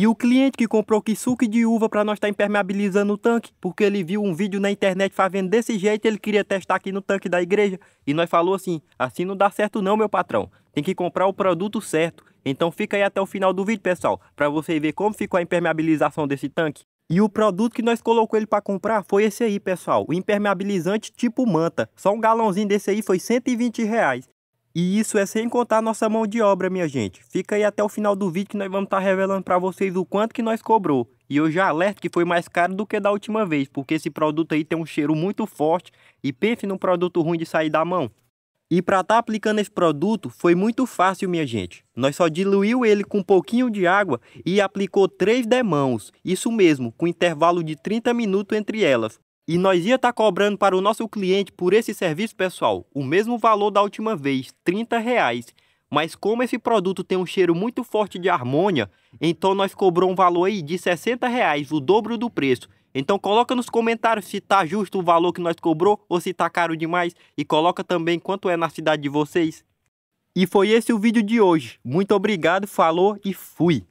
E o cliente que comprou que suco de uva para nós estar tá impermeabilizando o tanque, porque ele viu um vídeo na internet fazendo desse jeito, ele queria testar aqui no tanque da igreja. E nós falou assim: assim não dá certo não, meu patrão. Tem que comprar o produto certo. Então fica aí até o final do vídeo, pessoal, para você ver como ficou a impermeabilização desse tanque. E o produto que nós colocou ele para comprar foi esse aí, pessoal, o impermeabilizante tipo manta. Só um galãozinho desse aí foi 120 reais. E isso é sem contar nossa mão de obra, minha gente. Fica aí até o final do vídeo que nós vamos estar tá revelando para vocês o quanto que nós cobrou. E eu já alerto que foi mais caro do que da última vez, porque esse produto aí tem um cheiro muito forte e pense num produto ruim de sair da mão. E para estar tá aplicando esse produto foi muito fácil, minha gente. Nós só diluiu ele com um pouquinho de água e aplicou três demãos. Isso mesmo, com intervalo de 30 minutos entre elas. E nós ia estar tá cobrando para o nosso cliente por esse serviço, pessoal, o mesmo valor da última vez, 30 reais. Mas como esse produto tem um cheiro muito forte de harmônia, então nós cobrou um valor aí de R$ reais, o dobro do preço. Então coloca nos comentários se tá justo o valor que nós cobrou ou se tá caro demais e coloca também quanto é na cidade de vocês. E foi esse o vídeo de hoje. Muito obrigado, falou e fui!